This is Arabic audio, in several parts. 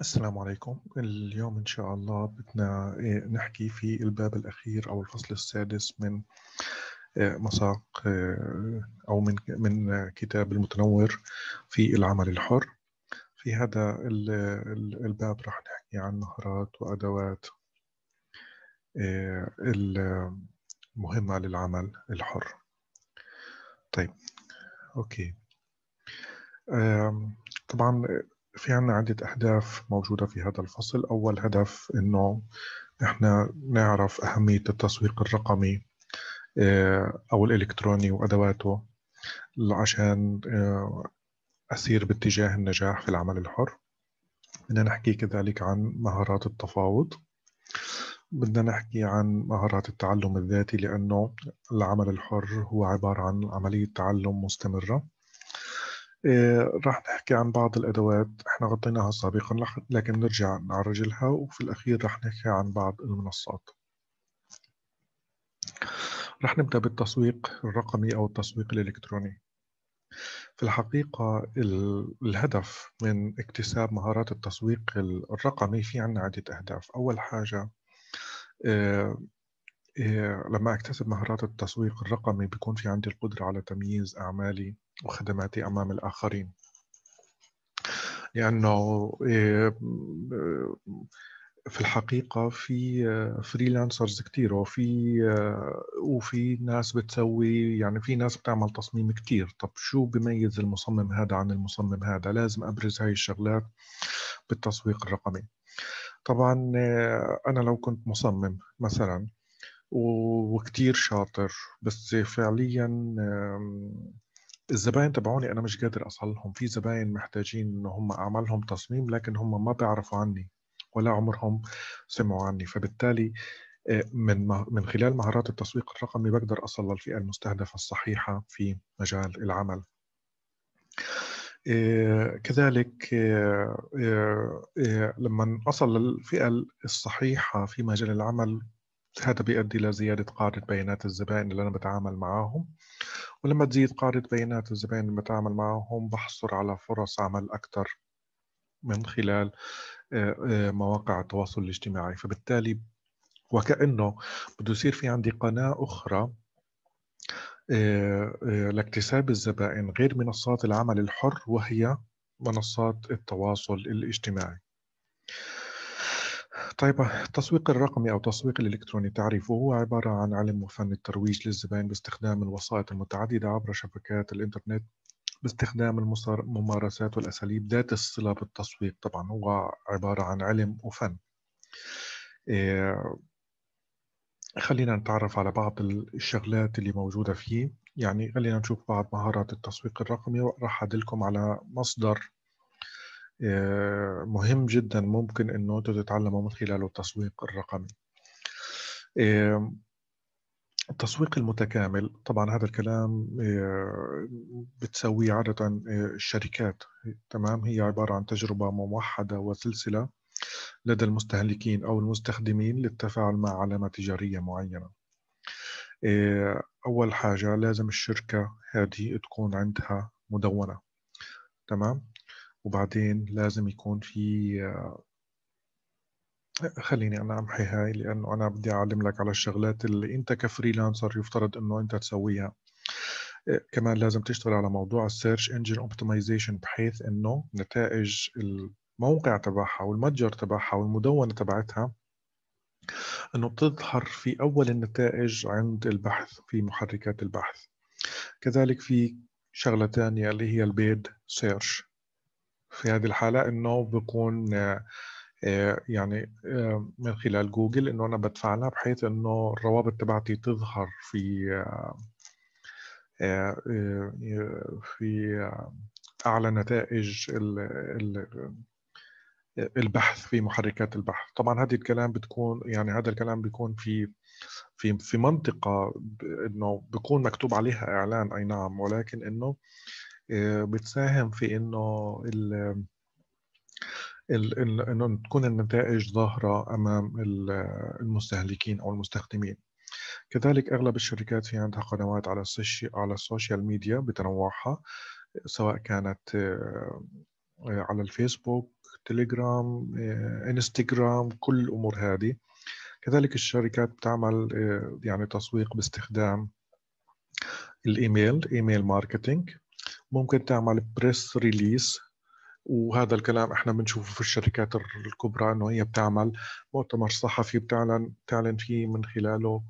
السلام عليكم اليوم إن شاء الله بدنا آه، نحكي في الباب الأخير أو الفصل السادس من آه، مساق آه، أو من من كتاب المتنور في العمل الحر في هذا الباب رح نحكي عن مهارات وأدوات المهمة للعمل الحر طيب أوكي طبعا في عنا عدة أهداف موجودة في هذا الفصل أول هدف أنه إحنا نعرف أهمية التسويق الرقمي آه، أو الإلكتروني وأدواته عشان آه، أسير باتجاه النجاح في العمل الحر بدنا نحكي كذلك عن مهارات التفاوض بدنا نحكي عن مهارات التعلم الذاتي لأنه العمل الحر هو عبارة عن عملية تعلم مستمرة آه، راح نحكي عن بعض الأدوات احنا غطيناها سابقا لكن نرجع نعرج لها وفي الأخير راح نحكي عن بعض المنصات راح نبدأ بالتسويق الرقمي أو التسويق الإلكتروني في الحقيقة الهدف من اكتساب مهارات التسويق الرقمي في عنا عدة أهداف أول حاجة آه، آه، لما أكتسب مهارات التسويق الرقمي بيكون في عندي القدرة على تمييز أعمالي وخدماتي امام الاخرين لانه آه، في الحقيقه في فريلانسرز آه، كتير وفي آه، وفي ناس بتسوي يعني في ناس بتعمل تصميم كتير طب شو بميز المصمم هذا عن المصمم هذا لازم ابرز هاي الشغلات بالتسويق الرقمي طبعا انا لو كنت مصمم مثلا وكتير شاطر بس فعليا الزباين تبعوني انا مش قادر اصلهم في زباين محتاجين ان هم اعملهم تصميم لكن هم ما بيعرفوا عني ولا عمرهم سمعوا عني فبالتالي آه، من من خلال مهارات التسويق الرقمي بقدر اصل للفئه المستهدفه الصحيحه في مجال العمل آه، كذلك آه، لما أصل للفئة الصحيحة في مجال العمل هذا بيؤدي لزيادة قاعدة بيانات الزبائن اللي أنا بتعامل معاهم ولما تزيد قاعدة بيانات الزبائن اللي بتعامل معاهم بحصل على فرص عمل أكثر من خلال آه، آه، مواقع التواصل الاجتماعي فبالتالي وكأنه بده يصير في عندي قناة أخرى آه، لاكتساب الزبائن غير منصات العمل الحر وهي منصات التواصل الاجتماعي طيب التسويق الرقمي أو التسويق الإلكتروني تعريفه هو عبارة عن علم وفن الترويج للزبائن باستخدام الوسائط المتعددة عبر شبكات الإنترنت باستخدام الممارسات والأساليب ذات الصلة بالتسويق طبعا هو عبارة عن علم وفن آه، خلينا نتعرف على بعض الشغلات اللي موجودة فيه يعني خلينا نشوف بعض مهارات التسويق الرقمي وراح أدلكم على مصدر آه، مهم جدا ممكن انه انتم تتعلموا من خلاله التسويق الرقمي التسويق المتكامل طبعا هذا الكلام آه، بتسويه عادة آه، الشركات تمام هي عبارة عن تجربة موحدة وسلسلة لدى المستهلكين أو المستخدمين للتفاعل مع علامة تجارية معينة أول حاجة لازم الشركة هذه تكون عندها مدونة تمام وبعدين لازم يكون في آه، خليني انا امحي هاي لانه انا بدي اعلم لك على الشغلات اللي انت كفريلانسر يفترض انه انت تسويها آه، كمان لازم تشتغل على موضوع السيرش انجن اوبتمايزيشن بحيث انه نتائج الموقع تبعها والمتجر تبعها والمدونه تبعتها انه بتظهر في اول النتائج عند البحث في محركات البحث كذلك في شغله ثانيه اللي هي البيد سيرش في هذه الحاله انه بكون آه، يعني آه، من خلال جوجل انه انا بدفع لها بحيث انه الروابط تبعتي تظهر في آه، في اعلى نتائج البحث في محركات البحث طبعا هذه الكلام بتكون يعني هذا الكلام بيكون في في في منطقه انه بيكون مكتوب عليها اعلان اي نعم ولكن انه آه، بتساهم في انه انه تكون النتائج ظاهره امام المستهلكين او المستخدمين كذلك اغلب الشركات في عندها قنوات على على السوشيال ميديا بتنوعها سواء كانت آه، على الفيسبوك تليجرام آه، انستغرام كل الامور هذه كذلك الشركات بتعمل يعني تسويق باستخدام الايميل ايميل ماركتينج ممكن تعمل بريس ريليس وهذا الكلام احنا بنشوفه في الشركات الكبرى انه هي بتعمل مؤتمر صحفي بتعلن تعلن فيه من خلاله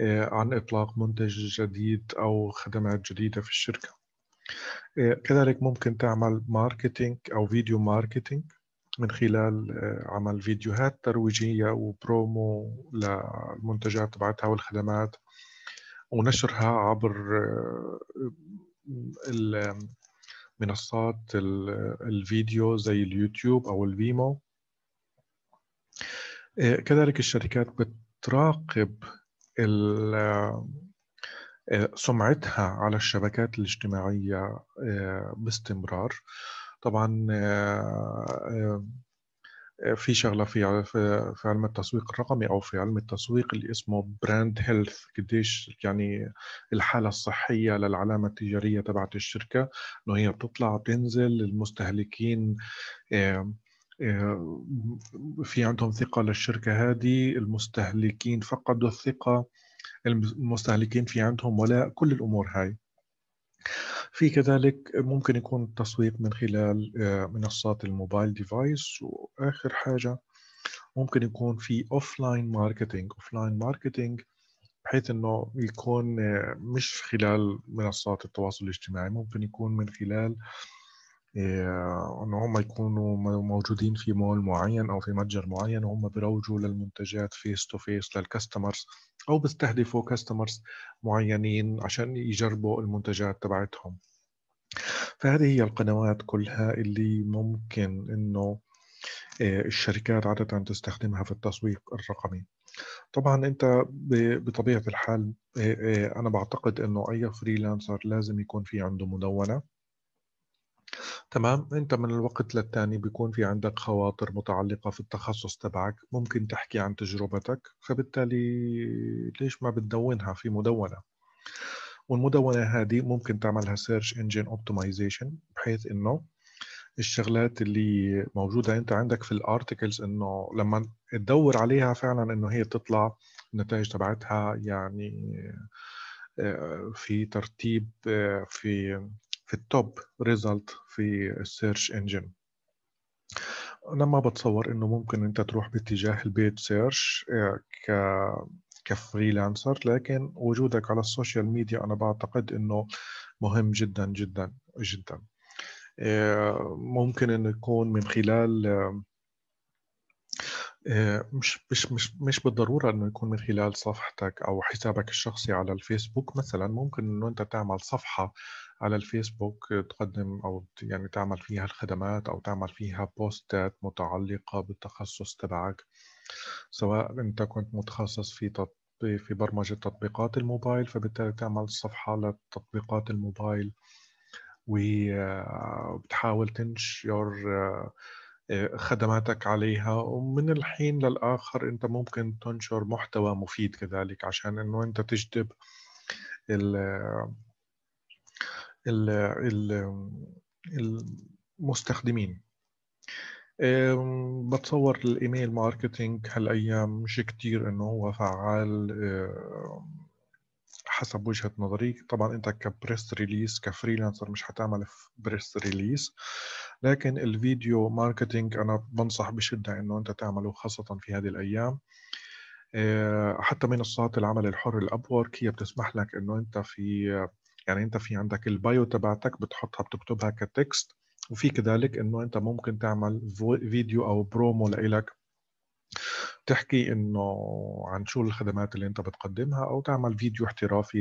آه، عن اطلاق منتج جديد او خدمات جديده في الشركه آه، كذلك ممكن تعمل ماركتينج او فيديو ماركتينج من خلال آه، عمل فيديوهات ترويجيه وبرومو للمنتجات تبعتها والخدمات ونشرها عبر منصات الفيديو زي اليوتيوب أو الفيمو إيه، كذلك الشركات بتراقب إيه، سمعتها على الشبكات الاجتماعية إيه، باستمرار طبعا في شغله في في علم التسويق الرقمي او في علم التسويق اللي اسمه براند هيلث قديش يعني الحاله الصحيه للعلامه التجاريه تبعت الشركه انه هي بتطلع بتنزل المستهلكين آه، آه، في عندهم ثقة للشركة هذه المستهلكين فقدوا الثقة المستهلكين في عندهم ولاء كل الأمور هاي في كذلك ممكن يكون التسويق من خلال آه، منصات الموبايل ديفايس واخر حاجه ممكن يكون في اوف لاين ماركتينج اوف لاين ماركتينج بحيث انه يكون آه، مش خلال منصات التواصل الاجتماعي ممكن يكون من خلال آه، ان هم يكونوا موجودين في مول معين او في متجر معين وهم بيروجوا للمنتجات فيس تو فيس للكاستمرز او بيستهدفوا كاستمرز معينين عشان يجربوا المنتجات تبعتهم فهذه هي القنوات كلها اللي ممكن انه آه، الشركات عادة تستخدمها في التسويق الرقمي طبعا انت بطبيعة الحال آه، انا بعتقد انه اي فريلانسر لازم يكون في عنده مدونة تمام انت من الوقت للتاني بيكون في عندك خواطر متعلقة في التخصص تبعك ممكن تحكي عن تجربتك فبالتالي ليش ما بتدونها في مدونة والمدونة هذه ممكن تعملها سيرش انجن اوبتمايزيشن بحيث انه الشغلات اللي موجودة انت عندك في الارتكلز انه لما تدور عليها فعلا انه هي تطلع النتائج تبعتها يعني آه، في ترتيب آه، في في التوب ريزلت في السيرش انجن انا ما بتصور انه ممكن انت تروح باتجاه البيت سيرش آه، ك كفريلانسر لكن وجودك على السوشيال ميديا انا بعتقد انه مهم جدا جدا جدا آه، ممكن انه يكون من خلال آه، مش مش مش مش بالضروره انه يكون من خلال صفحتك او حسابك الشخصي على الفيسبوك مثلا ممكن انه انت تعمل صفحه على الفيسبوك تقدم أو يعني تعمل فيها الخدمات أو تعمل فيها بوستات متعلقة بالتخصص تبعك سواء أنت كنت متخصص في تطبيق في برمجة تطبيقات الموبايل فبالتالي تعمل صفحة لتطبيقات الموبايل وبتحاول آه، تنشر آه، آه، خدماتك عليها ومن الحين للآخر أنت ممكن تنشر محتوى مفيد كذلك عشان أنه أنت تجذب المستخدمين بتصور الايميل ماركتينج هالايام مش كتير انه هو فعال حسب وجهه نظري طبعا انت كبريس ريليس كفريلانسر مش حتعمل بريس ريليس لكن الفيديو ماركتينج انا بنصح بشده انه انت تعمله خاصه في هذه الايام أه، حتى منصات العمل الحر الابورك هي بتسمح لك انه انت في يعني انت في عندك البايو تبعتك بتحطها بتكتبها كتكست وفي كذلك انه انت ممكن تعمل فيديو او برومو لإلك تحكي انه عن شو الخدمات اللي انت بتقدمها او تعمل فيديو احترافي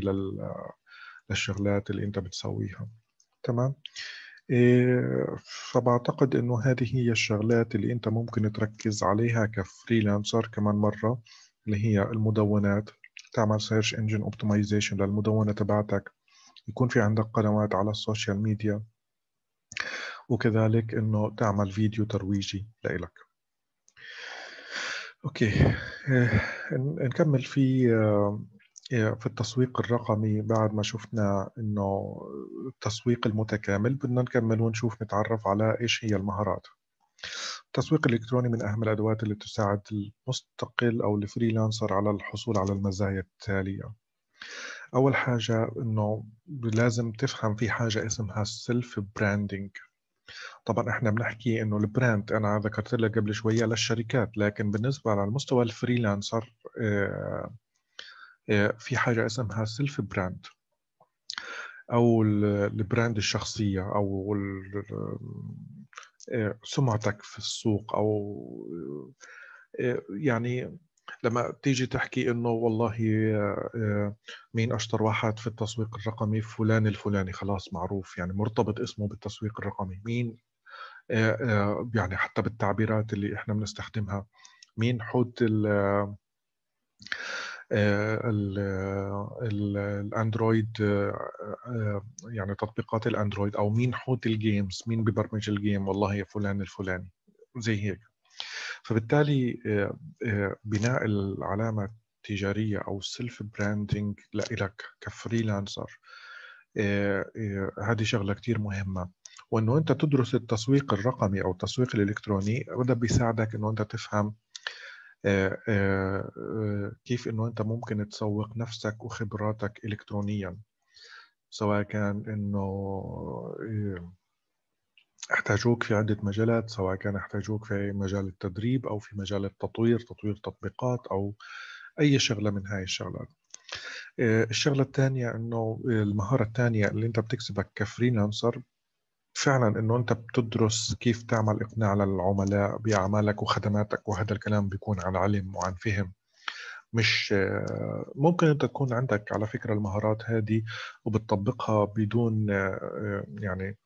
للشغلات اللي انت بتسويها تمام إيه، فبعتقد انه هذه هي الشغلات اللي انت ممكن تركز عليها كفريلانسر كمان مره اللي هي المدونات تعمل سيرش انجن اوبتمايزيشن للمدونه تبعتك يكون في عندك قنوات على السوشيال ميديا وكذلك انه تعمل فيديو ترويجي لإلك اوكي آه، نكمل في آه، آه، في التسويق الرقمي بعد ما شفنا انه التسويق المتكامل بدنا نكمل ونشوف نتعرف على ايش هي المهارات التسويق الالكتروني من اهم الادوات اللي تساعد المستقل او الفريلانسر على الحصول على المزايا التاليه اول حاجه انه لازم تفهم في حاجه اسمها السيلف براندنج طبعا احنا بنحكي انه البراند انا ذكرت لك قبل شويه للشركات لكن بالنسبه على المستوى الفريلانسر آه، آه، في حاجه اسمها سيلف براند او البراند الشخصيه او آه، سمعتك في السوق او يعني لما بتيجي تحكي انه والله آه، مين اشطر واحد في التسويق الرقمي فلان الفلاني خلاص معروف يعني مرتبط اسمه بالتسويق الرقمي مين آه، آه، يعني حتى بالتعبيرات اللي احنا بنستخدمها مين حوت ال الاندرويد يعني تطبيقات الاندرويد او مين حوت الجيمز مين ببرمج الجيم والله يا فلان الفلاني زي هيك فبالتالي آه، آه، بناء العلامه التجاريه او السيلف براندنج لإلك كفريلانسر آه، هذه شغله كثير مهمه وانه انت تدرس التسويق الرقمي او التسويق الالكتروني وده بيساعدك انه انت تفهم كيف انه انت ممكن تسوق نفسك وخبراتك الكترونيا سواء كان انه احتاجوك في عدة مجالات سواء كان احتاجوك في مجال التدريب أو في مجال التطوير تطوير تطبيقات أو أي شغلة من هاي الشغلات آه، الشغلة الثانية أنه المهارة الثانية اللي أنت بتكسبك كفريلانسر فعلا أنه أنت بتدرس كيف تعمل إقناع للعملاء بأعمالك وخدماتك وهذا الكلام بيكون عن علم وعن فهم مش آه، ممكن انت تكون عندك على فكره المهارات هذه وبتطبقها بدون آه، يعني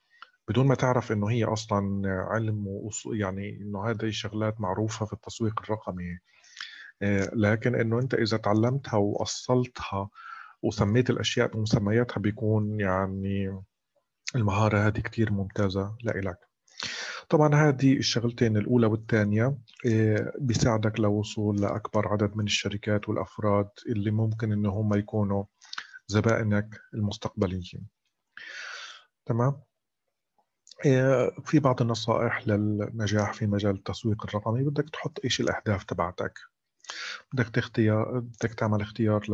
بدون ما تعرف انه هي اصلا علم يعني انه هذه الشغلات معروفه في التسويق الرقمي آه، لكن انه انت اذا تعلمتها واصلتها وسميت الاشياء بمسمياتها بيكون يعني المهاره هذه كثير ممتازه لإلك طبعا هذه الشغلتين الاولى والثانيه آه، بيساعدك للوصول لاكبر عدد من الشركات والافراد اللي ممكن ان هم يكونوا زبائنك المستقبليين تمام آه، في بعض النصائح للنجاح في مجال التسويق الرقمي بدك تحط ايش الاهداف تبعتك بدك تختيار بدك تعمل اختيار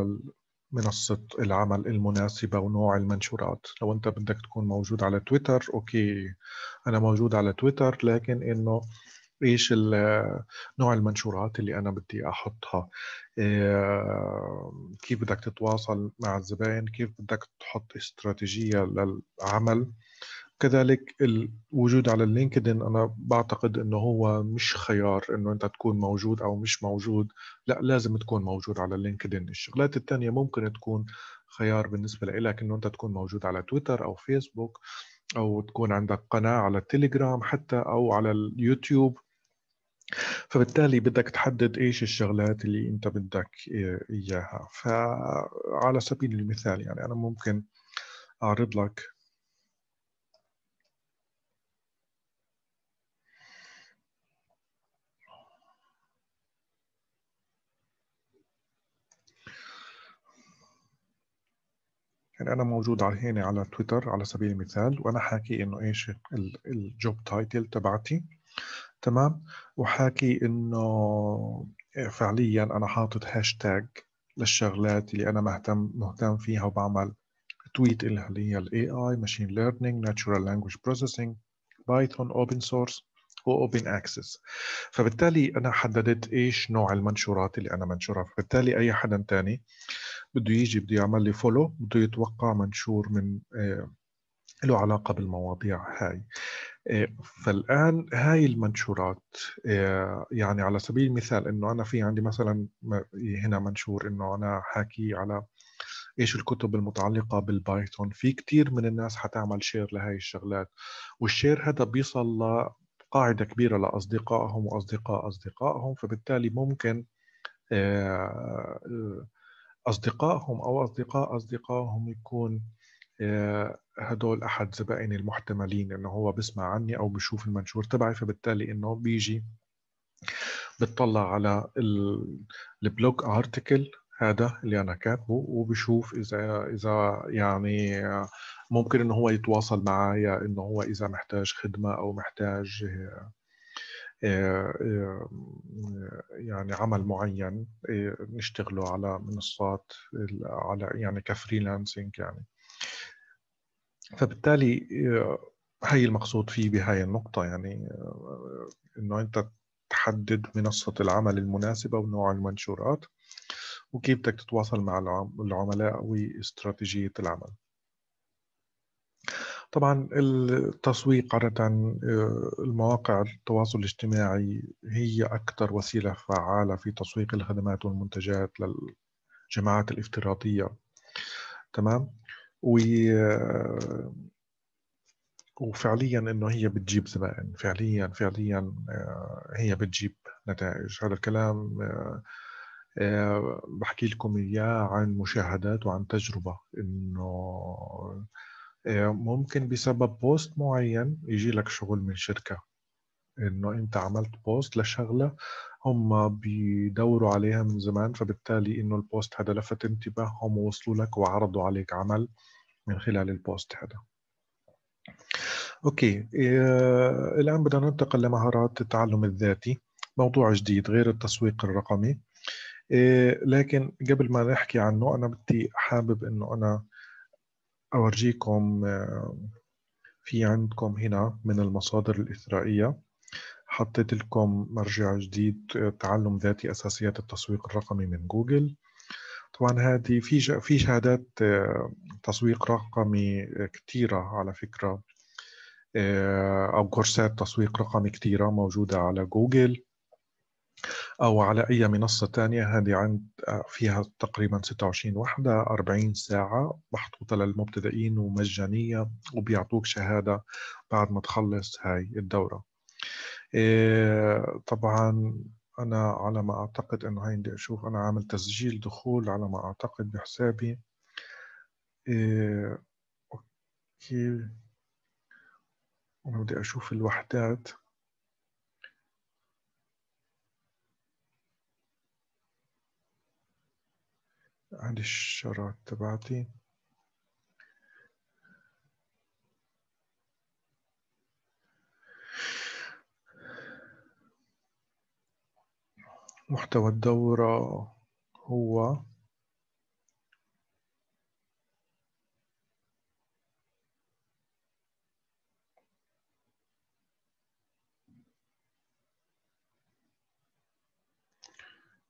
لمنصة العمل المناسبة ونوع المنشورات لو انت بدك تكون موجود على تويتر اوكي انا موجود على تويتر لكن انه ايش نوع المنشورات اللي انا بدي احطها آه، كيف بدك تتواصل مع الزبائن كيف بدك تحط استراتيجية للعمل كذلك الوجود على اللينكدين انا بعتقد انه هو مش خيار انه انت تكون موجود او مش موجود لا لازم تكون موجود على اللينكدين الشغلات الثانيه ممكن تكون خيار بالنسبه لك انه انت تكون موجود على تويتر او فيسبوك او تكون عندك قناه على التليجرام حتى او على اليوتيوب فبالتالي بدك تحدد ايش الشغلات اللي انت بدك اياها فعلى سبيل المثال يعني انا ممكن اعرض لك يعني انا موجود على هنا على تويتر على سبيل المثال وانا حاكي انه ايش الجوب تايتل تبعتي تمام وحاكي انه فعليا انا حاطط هاشتاج للشغلات اللي انا مهتم مهتم فيها وبعمل تويت لها اللي هي الاي اي ماشين ليرنينج ناتشورال لانجويج بروسيسنج بايثون اوبن سورس واوبن اكسس فبالتالي انا حددت ايش نوع المنشورات اللي انا منشورها فبالتالي اي حدا تاني بده يجي بده يعمل لي فولو بده يتوقع منشور من آه، له علاقة بالمواضيع هاي آه، فالآن هاي المنشورات آه، يعني على سبيل المثال إنه أنا في عندي مثلا هنا منشور إنه أنا حاكي على ايش الكتب المتعلقة بالبايثون في كتير من الناس حتعمل شير لهي الشغلات والشير هذا بيصل لقاعدة كبيرة لأصدقائهم وأصدقاء أصدقائهم فبالتالي ممكن آه اصدقائهم او اصدقاء اصدقائهم يكون آه، هدول احد زبائني المحتملين انه هو بسمع عني او بشوف المنشور تبعي فبالتالي انه بيجي بتطلع على البلوج ارتكل هذا اللي انا كاتبه وبشوف اذا اذا يعني ممكن انه هو يتواصل معي انه هو اذا محتاج خدمه او محتاج آه، آه، آه، آه، يعني عمل معين نشتغله على منصات على يعني كفريلانسنج يعني فبالتالي هي المقصود فيه بهاي النقطة يعني إنه أنت تحدد منصة العمل المناسبة ونوع المنشورات وكيف بدك تتواصل مع العملاء واستراتيجية العمل طبعا التسويق عادة آه، المواقع التواصل الاجتماعي هي أكثر وسيلة فعالة في تسويق الخدمات والمنتجات للجماعات الافتراضية تمام و آه، وفعليا انه هي بتجيب زبائن فعليا فعليا آه، هي بتجيب نتائج هذا الكلام بحكي لكم اياه عن مشاهدات وعن تجربه انه آه، ممكن بسبب بوست معين يجي لك شغل من شركة انه انت عملت بوست لشغلة هم بيدوروا عليها من زمان فبالتالي انه البوست هذا لفت انتباههم ووصلوا لك وعرضوا عليك عمل من خلال البوست هذا اوكي آه، الان بدنا ننتقل لمهارات التعلم الذاتي موضوع جديد غير التسويق الرقمي آه، لكن قبل ما نحكي عنه انا بدي حابب انه انا أورجيكم آه، في عندكم هنا من المصادر الإثرائية حطيت لكم مرجع جديد آه، تعلم ذاتي أساسيات التسويق الرقمي من جوجل طبعا هذه في في شهادات آه، تسويق رقمي كثيرة على فكرة أو كورسات تسويق رقمي كثيرة موجودة على جوجل أو على أي منصة تانية هذه عند فيها تقريبا 26 وحدة 40 ساعة محطوطة للمبتدئين ومجانية وبيعطوك شهادة بعد ما تخلص هاي الدورة إيه، طبعا أنا على ما أعتقد أنه هاي بدي أشوف أنا عامل تسجيل دخول على ما أعتقد بحسابي إيه، أوكي أنا بدي أشوف الوحدات عندي الشرع تبعتي محتوى الدورة هو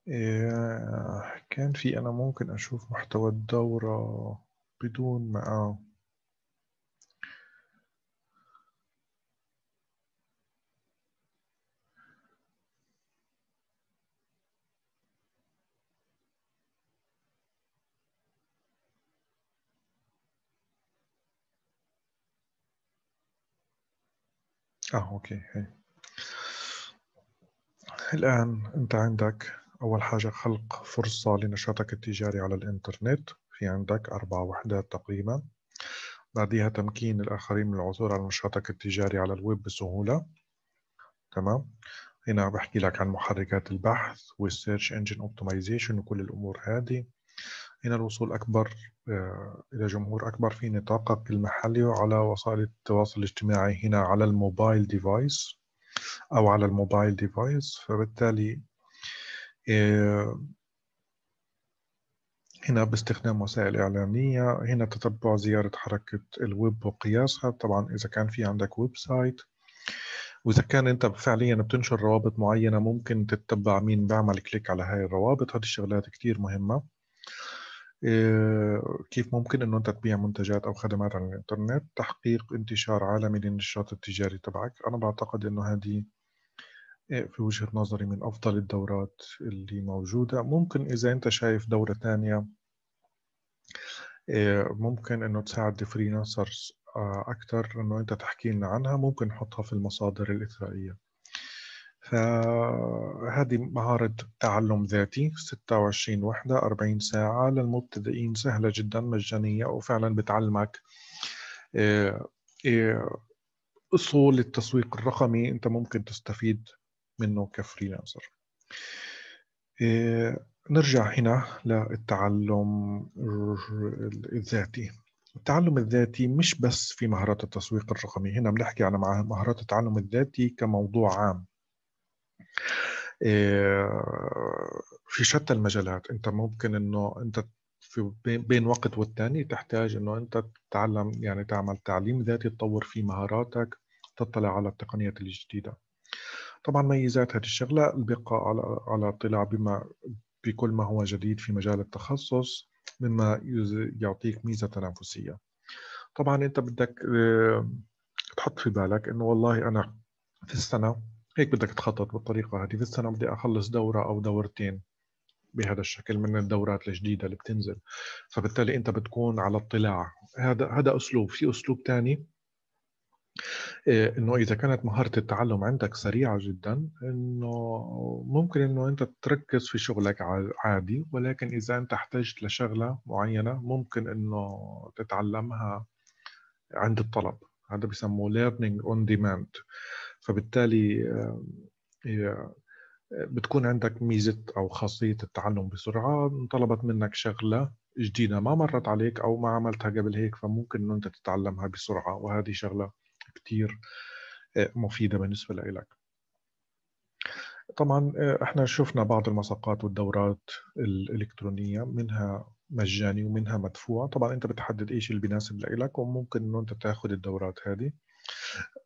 إيه كان في أنا ممكن أشوف محتوى الدورة بدون ما آه. اه اوكي هي الان انت عندك أول حاجة خلق فرصة لنشاطك التجاري على الإنترنت في عندك أربع وحدات تقريبا بعدها تمكين الآخرين من العثور على نشاطك التجاري على الويب بسهولة تمام هنا بحكي لك عن محركات البحث والسيرش انجن اوبتمايزيشن وكل الأمور هذه هنا الوصول أكبر آه، إلى جمهور أكبر في نطاقك المحلي وعلى وسائل التواصل الاجتماعي هنا على الموبايل ديفايس أو على الموبايل ديفايس فبالتالي هنا باستخدام وسائل إعلامية هنا تتبع زيارة حركة الويب وقياسها طبعا إذا كان في عندك ويب سايت وإذا كان أنت فعليا بتنشر روابط معينة ممكن تتبع مين بيعمل كليك على هاي الروابط هذه الشغلات كتير مهمة آه، كيف ممكن أنه أنت تبيع منتجات أو خدمات على الإنترنت تحقيق انتشار عالمي للنشاط التجاري تبعك أنا بعتقد أنه هذه في وجهة نظري من أفضل الدورات اللي موجودة ممكن إذا أنت شايف دورة تانية آه، ممكن أنه تساعد فريلانسرز آه، أكتر أنه أنت تحكي لنا عنها ممكن نحطها في المصادر الإثرائية فهذه مهارة تعلم ذاتي 26 وحدة 40 ساعة للمبتدئين سهلة جدا مجانية وفعلا بتعلمك آه، أصول التسويق الرقمي أنت ممكن تستفيد منه كفريلانسر إيه، نرجع هنا للتعلم الذاتي التعلم الذاتي مش بس في مهارات التسويق الرقمي هنا بنحكي عن مهارات التعلم الذاتي كموضوع عام إيه، في شتى المجالات انت ممكن انه انت في بين وقت والتاني تحتاج انه انت تتعلم يعني تعمل تعليم ذاتي تطور فيه مهاراتك تطلع على التقنيات الجديده طبعا ميزات هذه الشغله البقاء على على اطلاع بما بكل ما هو جديد في مجال التخصص مما يعطيك ميزه تنافسيه طبعا انت بدك آه، تحط في بالك انه والله انا في السنه هيك بدك تخطط بالطريقه هذه في السنه بدي اخلص دوره او دورتين بهذا الشكل من الدورات الجديده اللي بتنزل فبالتالي انت بتكون على اطلاع هذا هذا اسلوب في اسلوب ثاني آه، انه اذا كانت مهاره التعلم عندك سريعه جدا انه ممكن انه انت تركز في شغلك عادي ولكن اذا انت احتجت لشغله معينه ممكن انه تتعلمها عند الطلب هذا بيسموه learning on demand فبالتالي بتكون عندك ميزة أو خاصية التعلم بسرعة انطلبت منك شغلة جديدة ما مرت عليك أو ما عملتها قبل هيك فممكن انه أنت تتعلمها بسرعة وهذه شغلة كتير آه، مفيدة بالنسبة لإلك طبعا آه، احنا شفنا بعض المساقات والدورات الإلكترونية منها مجاني ومنها مدفوع طبعا انت بتحدد ايش اللي بيناسب لإلك وممكن انه انت تاخذ الدورات هذه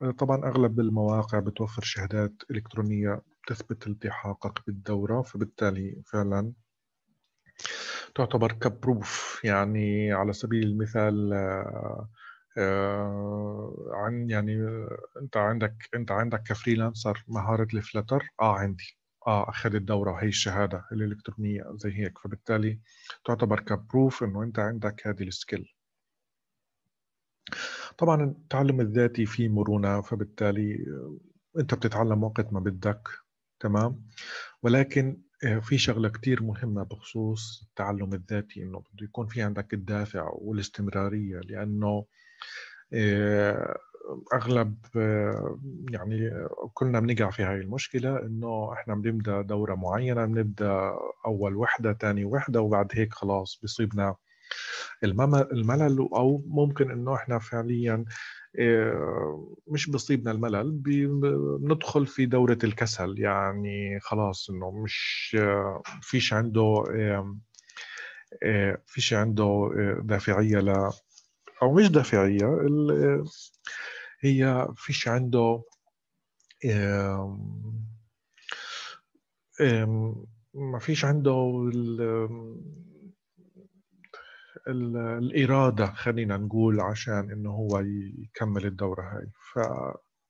آه، طبعا اغلب المواقع بتوفر شهادات الكترونيه تثبت التحاقك بالدوره فبالتالي فعلا تعتبر كبروف يعني على سبيل المثال آه، عن يعني انت عندك انت عندك كفريلانسر مهاره الفلتر اه عندي اه اخذت الدوره هي الشهاده الالكترونيه زي هيك فبالتالي تعتبر كبروف انه انت عندك هذه السكيل طبعا التعلم الذاتي فيه مرونه فبالتالي آه، انت بتتعلم وقت ما بدك تمام ولكن آه، في شغله كتير مهمه بخصوص التعلم الذاتي انه بده يكون في عندك الدافع والاستمراريه لانه آه، اغلب آه، يعني كلنا بنقع في هاي المشكله انه احنا بنبدا دوره معينه بنبدا اول وحده ثاني وحده وبعد هيك خلاص بيصيبنا الملل او ممكن انه احنا فعليا آه، مش بيصيبنا الملل بندخل في دورة الكسل يعني خلاص انه مش فيش عنده فيش عنده دافعية او مش دافعيه هي فيش عنده ما فيش عنده الـ الـ الإرادة خلينا نقول عشان إنه هو يكمل الدورة هاي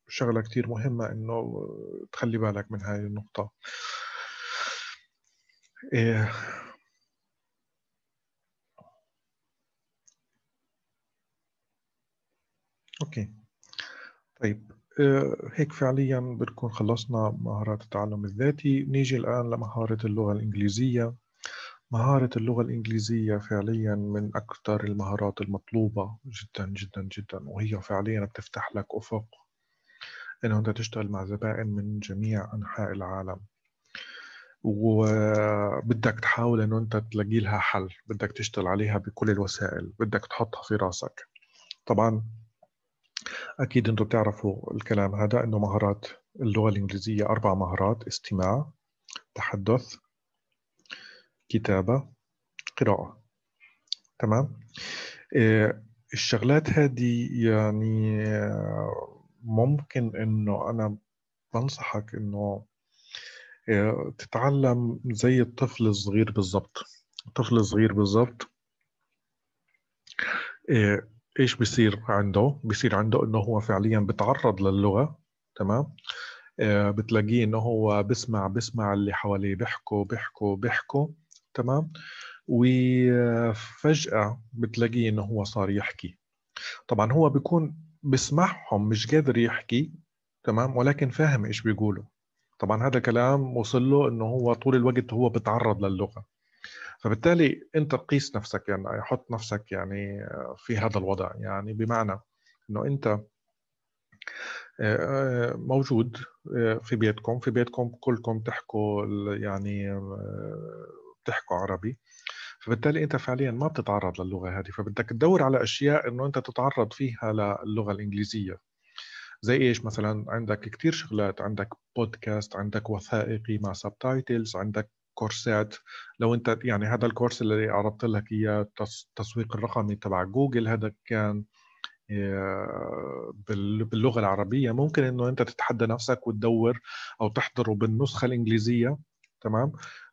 فشغلة كتير مهمة إنه تخلي بالك من هاي النقطة إيه، اوكي طيب آه، هيك فعليا بتكون خلصنا مهارات التعلم الذاتي نيجي الآن لمهارة اللغة الإنجليزية مهارة اللغة الإنجليزية فعليا من أكثر المهارات المطلوبة جدا جدا جدا وهي فعليا بتفتح لك أفق إنه أنت تشتغل مع زبائن من جميع أنحاء العالم وبدك تحاول إنه أنت تلاقي لها حل بدك تشتغل عليها بكل الوسائل بدك تحطها في راسك طبعا أكيد أنتم بتعرفوا الكلام هذا أنه مهارات اللغة الإنجليزية أربع مهارات استماع تحدث كتابة قراءة تمام آه، الشغلات هذه يعني آه، ممكن انه انا بنصحك انه آه، تتعلم زي الطفل الصغير بالضبط الطفل الصغير بالضبط ايش بصير عنده؟ بصير عنده انه هو فعليا بتعرض للغه تمام؟ آه، بتلاقيه انه هو بسمع بسمع اللي حواليه بيحكوا بيحكوا بيحكوا تمام؟ وفجاه بتلاقيه انه هو صار يحكي طبعا هو بيكون بسمعهم مش قادر يحكي تمام ولكن فاهم ايش بيقولوا طبعا هذا كلام وصل له انه هو طول الوقت هو بتعرض للغه فبالتالي انت قيس نفسك يعني حط نفسك يعني آه، في هذا الوضع يعني بمعنى انه انت آه، آه، موجود في بيتكم في بيتكم كلكم تحكوا يعني بتحكوا عربي فبالتالي انت فعليا ما بتتعرض للغه هذه فبدك تدور على اشياء انه انت تتعرض فيها للغه الانجليزيه زي ايش مثلا عندك كتير شغلات عندك بودكاست عندك وثائقي مع سبتايتلز عندك كورسات لو انت يعني هذا الكورس اللي عرضت لك اياه التسويق الرقمي تبع جوجل هذا كان آه، باللغه العربيه ممكن انه انت تتحدى نفسك وتدور او تحضره بالنسخه الانجليزيه تمام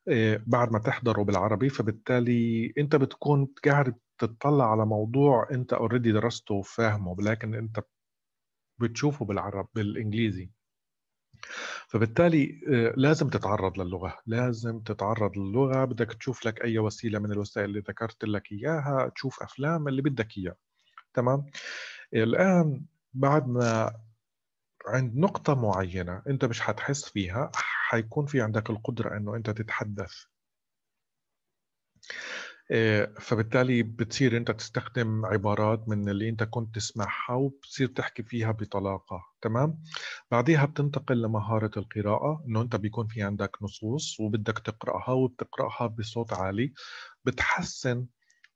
آه، بعد ما تحضره بالعربي فبالتالي انت بتكون قاعد تطلع على موضوع انت اوريدي درسته وفاهمه لكن انت بتشوفه بالعرب بالانجليزي فبالتالي آه، لازم تتعرض للغه لازم تتعرض للغه بدك تشوف لك اي وسيله من الوسائل اللي ذكرت لك اياها تشوف افلام اللي بدك اياه تمام الان بعد ما عند نقطة معينة أنت مش حتحس فيها حيكون في عندك القدرة أنه أنت تتحدث آه، فبالتالي بتصير انت تستخدم عبارات من اللي انت كنت تسمعها وبتصير تحكي فيها بطلاقه تمام بعديها بتنتقل لمهاره القراءه انه انت بيكون في عندك نصوص وبدك تقراها وبتقراها بصوت عالي بتحسن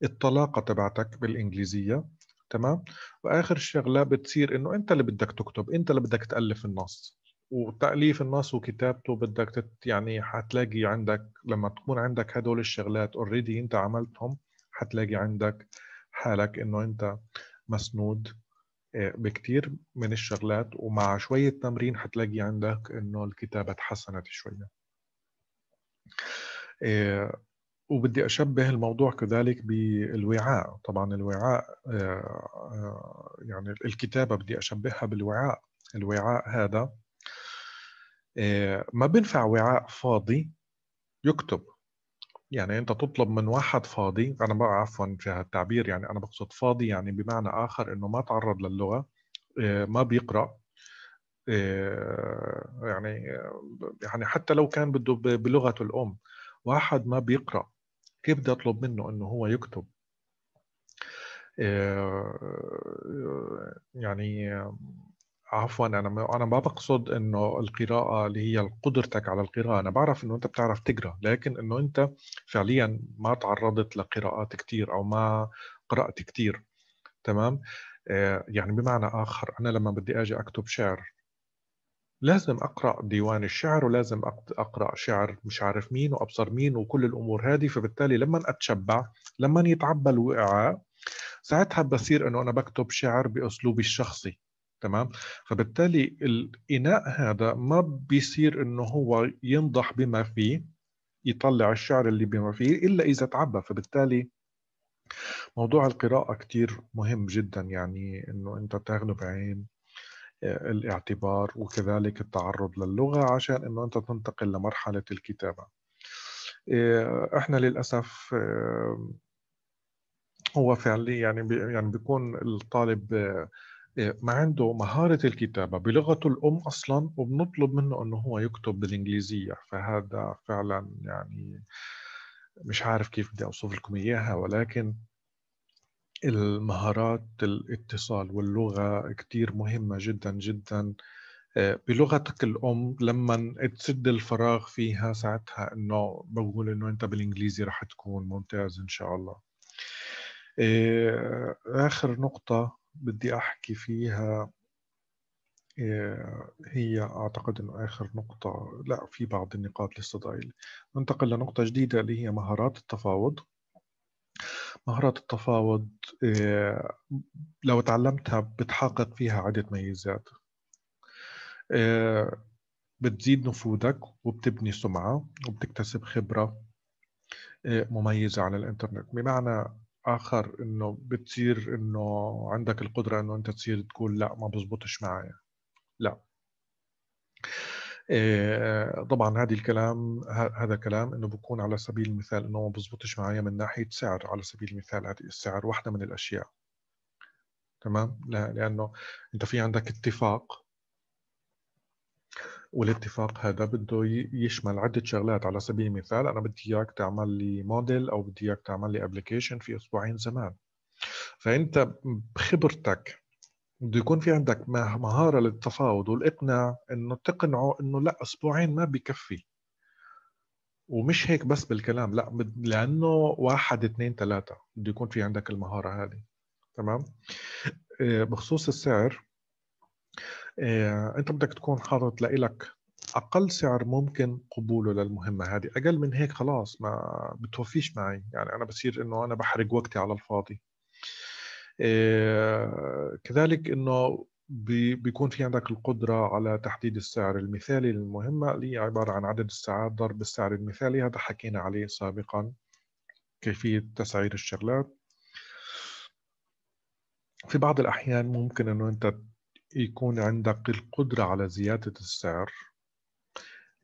الطلاقه تبعتك بالانجليزيه تمام واخر شغله بتصير انه انت اللي بدك تكتب انت اللي بدك تالف النص وتاليف النص وكتابته بدك يعني حتلاقي عندك لما تكون عندك هدول الشغلات اوريدي انت عملتهم حتلاقي عندك حالك انه انت مسنود آه، بكتير من الشغلات ومع شوية تمرين حتلاقي عندك انه الكتابة تحسنت شوية آه، وبدي أشبه الموضوع كذلك بالوعاء طبعا الوعاء آه، يعني الكتابة بدي أشبهها بالوعاء الوعاء هذا آه، ما بينفع وعاء فاضي يكتب يعني انت تطلب من واحد فاضي انا بقى عفوا في التعبير يعني انا بقصد فاضي يعني بمعنى اخر انه ما تعرض للغه آه، ما بيقرا آه، يعني يعني حتى لو كان بده بلغته الام واحد ما بيقرا كيف بدي اطلب منه انه هو يكتب يعني عفوا انا ما انا ما بقصد انه القراءه اللي هي قدرتك على القراءه انا بعرف انه انت بتعرف تقرا لكن انه انت فعليا ما تعرضت لقراءات كثير او ما قرات كثير تمام آه يعني بمعنى اخر انا لما بدي اجي اكتب شعر لازم اقرا ديوان الشعر ولازم اقرا شعر مش عارف مين وابصر مين وكل الامور هذه فبالتالي لما اتشبع لما يتعبى الوعاء ساعتها بصير انه انا بكتب شعر باسلوبي الشخصي تمام فبالتالي الاناء هذا ما بيصير انه هو ينضح بما فيه يطلع الشعر اللي بما فيه الا اذا تعبى فبالتالي موضوع القراءة كتير مهم جدا يعني انه انت تاخذه بعين آه، الاعتبار وكذلك التعرض للغة عشان انه انت تنتقل لمرحلة الكتابة آه، احنا للأسف آه، هو فعليا يعني يعني بيكون الطالب ما عنده مهارة الكتابة بلغته الأم أصلا وبنطلب منه أنه هو يكتب بالإنجليزية فهذا فعلا يعني مش عارف كيف بدي أوصف لكم إياها ولكن المهارات الاتصال واللغة كتير مهمة جدا جدا آه، بلغتك الأم لما تسد الفراغ فيها ساعتها أنه بقول أنه أنت بالإنجليزي رح تكون ممتاز إن شاء الله آه، آخر نقطة بدي أحكي فيها آه، هي أعتقد أنه آخر نقطة لا في بعض النقاط لسه ضايل ننتقل لنقطة جديدة اللي هي مهارات التفاوض مهارات التفاوض آه، لو تعلمتها بتحقق فيها عدة ميزات آه، بتزيد نفوذك وبتبني سمعة وبتكتسب خبرة مميزة على الإنترنت بمعنى اخر انه بتصير انه عندك القدره انه انت تصير تقول لا ما بزبطش معي لا آه، طبعا هذه الكلام هذا كلام انه بكون على سبيل المثال انه ما بزبطش معي من ناحيه سعر على سبيل المثال هذه السعر واحده من الاشياء تمام لا لانه انت في عندك اتفاق والاتفاق هذا بده يشمل عده شغلات على سبيل المثال انا بدي اياك تعمل لي موديل او بدي اياك تعمل لي ابلكيشن في اسبوعين زمان فانت بخبرتك بده يكون في عندك مهاره للتفاوض والاقناع انه تقنعه انه لا اسبوعين ما بكفي ومش هيك بس بالكلام لا لانه واحد اثنين ثلاثه بده يكون في عندك المهاره هذه تمام آه، بخصوص السعر آه، انت بدك تكون حاطط لإلك اقل سعر ممكن قبوله للمهمه هذه اقل من هيك خلاص ما بتوفيش معي يعني انا بصير انه انا بحرق وقتي على الفاضي إيه كذلك انه بيكون في عندك القدرة على تحديد السعر المثالي للمهمة اللي هي عبارة عن عدد الساعات ضرب السعر المثالي هذا حكينا عليه سابقا كيفية تسعير الشغلات في بعض الأحيان ممكن أنه أنت يكون عندك القدرة على زيادة السعر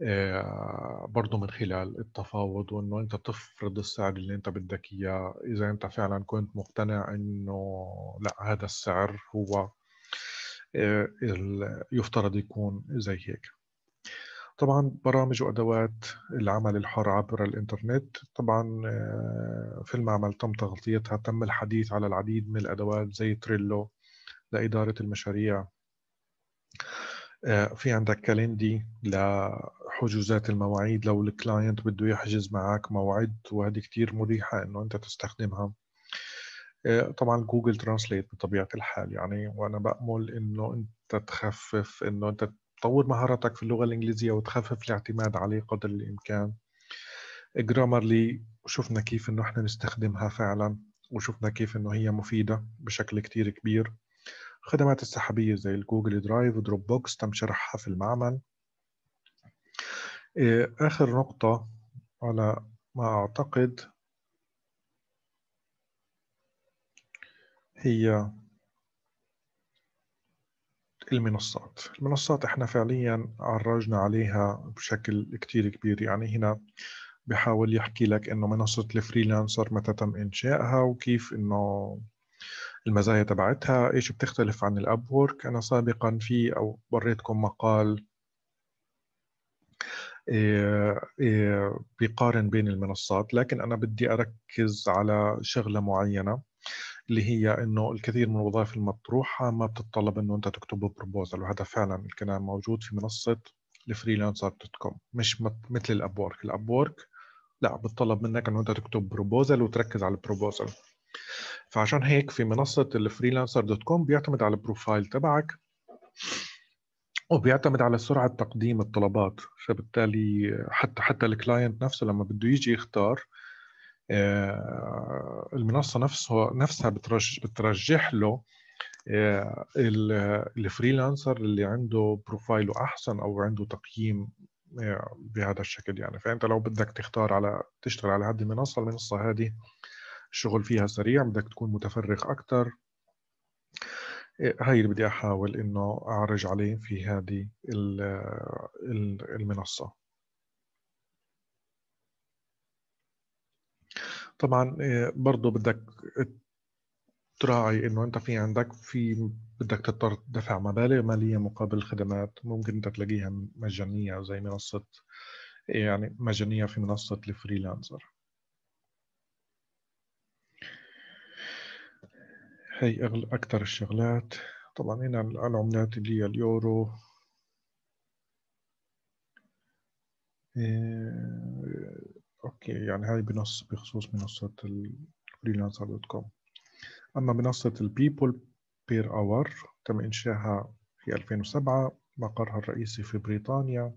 آه، برضه من خلال التفاوض وانه انت تفرض السعر اللي انت بدك اياه اذا انت فعلا كنت مقتنع انه لا هذا السعر هو آه، يفترض يكون زي هيك طبعا برامج وادوات العمل الحر عبر الانترنت طبعا آه، في المعمل تم تغطيتها تم الحديث على العديد من الادوات زي تريلو لاداره المشاريع آه، في عندك كالندي لحجوزات المواعيد لو الكلاينت بده يحجز معك موعد وهذه كتير مريحة انه انت تستخدمها آه، طبعا جوجل ترانسليت بطبيعة الحال يعني وانا بأمل انه انت تخفف انه انت تطور مهاراتك في اللغة الانجليزية وتخفف الاعتماد عليه قدر الامكان جرامرلي شفنا كيف انه احنا نستخدمها فعلا وشفنا كيف انه هي مفيدة بشكل كتير كبير الخدمات السحابيه زي الجوجل درايف ودروب بوكس تم شرحها في المعمل إيه، اخر نقطه على ما اعتقد هي المنصات المنصات احنا فعليا عرجنا عليها بشكل كتير كبير يعني هنا بحاول يحكي لك انه منصة الفريلانسر متى تم انشائها وكيف انه المزايا تبعتها ايش بتختلف عن الاب وورك انا سابقا في او وريتكم مقال آه، آه، بيقارن بين المنصات لكن انا بدي اركز على شغله معينه اللي هي انه الكثير من الوظائف المطروحه ما بتتطلب انه انت تكتب بروبوزل وهذا فعلا الكلام موجود في منصه الفريلانسر دوت كوم مش مثل الاب وورك الاب وورك لا بتطلب منك انه انت تكتب بروبوزل وتركز على البروبوزل فعشان هيك في منصة الفريلانسر دوت كوم بيعتمد على البروفايل تبعك وبيعتمد على سرعة تقديم الطلبات فبالتالي حتى حتى الكلاينت نفسه لما بده يجي يختار آه، المنصة نفسه نفسها بترجح, بترجح له آه، الفريلانسر اللي عنده بروفايله أحسن أو عنده تقييم آه، بهذا الشكل يعني فأنت لو بدك تختار على تشتغل على هذه المنصة المنصة هذه الشغل فيها سريع بدك تكون متفرغ أكثر هاي اللي بدي أحاول إنه أعرج عليه في هذه المنصة طبعا آه، برضه بدك تراعي انه انت في عندك في بدك تضطر تدفع مبالغ ماليه مقابل خدمات ممكن انت تلاقيها مجانيه زي منصه يعني مجانيه في منصه الفريلانسر هي أغل أكثر الشغلات طبعا هنا العملات اللي هي اليورو إيه أوكي يعني هاي بنص بخصوص منصة الفريلانسر دوت كوم أما منصة البيبول بير أور تم إنشائها في 2007 مقرها الرئيسي في بريطانيا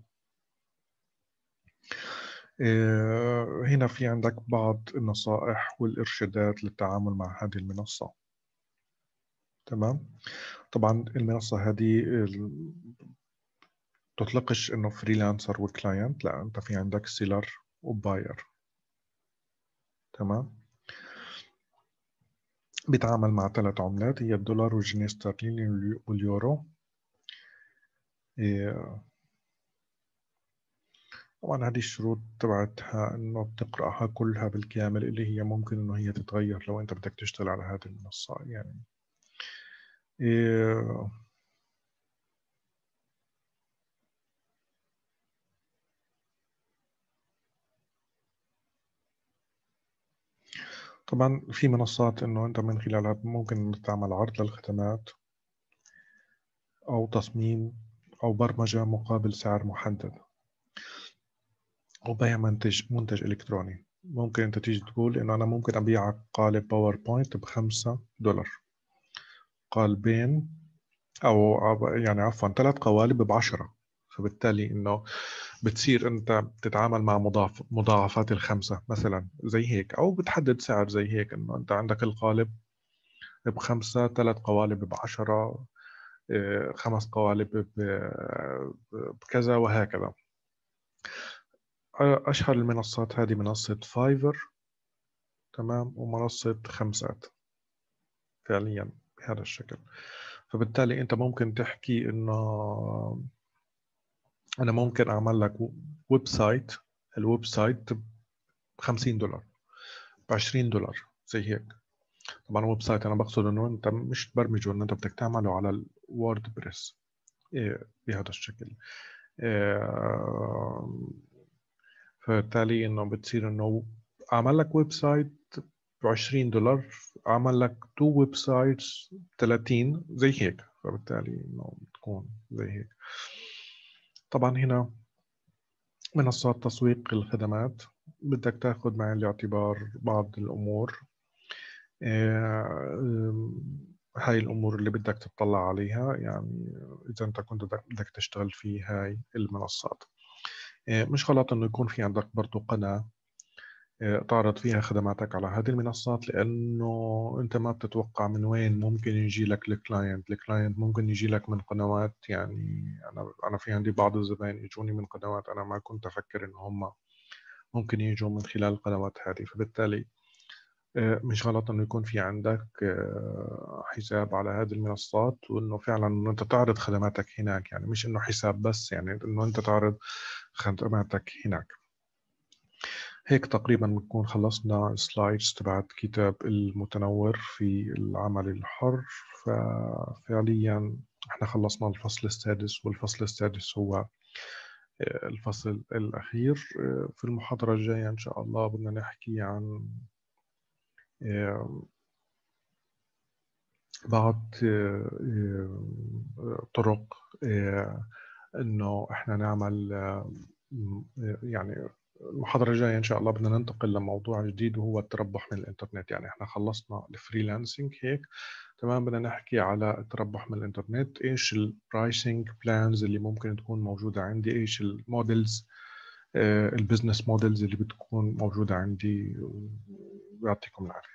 إيه، هنا في عندك بعض النصائح والإرشادات للتعامل مع هذه المنصة تمام طبعا المنصه هذه تطلقش انه فريلانسر وكلاينت لا انت في عندك سيلر وباير تمام بيتعامل مع ثلاث عملات هي الدولار والجنيه الاسترليني واليورو إيه، طبعا هذه الشروط تبعتها انه بتقراها كلها بالكامل اللي هي ممكن انه هي تتغير لو انت بدك تشتغل على هذه المنصه يعني И euh, طبعا في منصات انه انت من خلالها ممكن تعمل عرض للخدمات او تصميم او برمجه مقابل سعر محدد او بيع منتج منتج الكتروني ممكن انت تيجي تقول انه انا ممكن ابيعك قالب باوربوينت بخمسة دولار قالبين او يعني عفوا ثلاث قوالب بعشرة فبالتالي انه بتصير انت بتتعامل مع مضاف مضاعفات الخمسه مثلا زي هيك او بتحدد سعر زي هيك انه انت عندك القالب بخمسه ثلاث قوالب بعشره آه، خمس قوالب بكذا وهكذا اشهر المنصات هذه منصه فايفر تمام ومنصه خمسات فعليا بهذا الشكل فبالتالي انت ممكن تحكي انه انا ممكن اعمل لك ويب سايت الويب سايت ب 50 دولار ب 20 دولار زي هيك طبعا ويب سايت انا بقصد انه انت مش تبرمجه انه انت بدك تعمله على الوورد بريس إيه، بهذا الشكل آه، فبالتالي انه بتصير انه اعمل لك ويب سايت ب 20 دولار عمل لك تو ويب سايتس 30 زي هيك فبالتالي انه بتكون زي هيك طبعا هنا منصات تسويق الخدمات بدك تاخذ معين الاعتبار بعض الامور آه، هاي الامور اللي بدك تطلع عليها يعني اذا انت كنت بدك تشتغل في هاي المنصات آه، مش غلط انه يكون في عندك برضه قناه تعرض فيها خدماتك على هذه المنصات لانه انت ما بتتوقع من وين ممكن يجي لك الكلاينت الكلاينت ممكن يجي لك من قنوات يعني انا انا في عندي بعض الزبائن يجوني من قنوات انا ما كنت افكر ان هم ممكن يجوا من خلال القنوات هذه فبالتالي آه، مش غلط انه يكون في عندك آه، حساب على هذه المنصات وانه فعلا انه انت تعرض خدماتك هناك يعني مش انه حساب بس يعني انه انت تعرض خدماتك هناك هيك تقريبا بنكون خلصنا سلايدز تبعت كتاب المتنور في العمل الحر ففعليا احنا خلصنا الفصل السادس والفصل السادس هو آه، الفصل الأخير آه، في المحاضرة الجاية إن شاء الله بدنا نحكي عن آه، بعض طرق انه احنا نعمل يعني المحاضرة الجاية إن شاء الله بدنا ننتقل لموضوع جديد وهو التربح من الإنترنت يعني إحنا خلصنا الفريلانسينج هيك تمام بدنا نحكي على التربح من الإنترنت إيش البرايسينج بلانز اللي ممكن تكون موجودة عندي إيش المودلز البزنس مودلز اللي بتكون موجودة عندي ويعطيكم العافية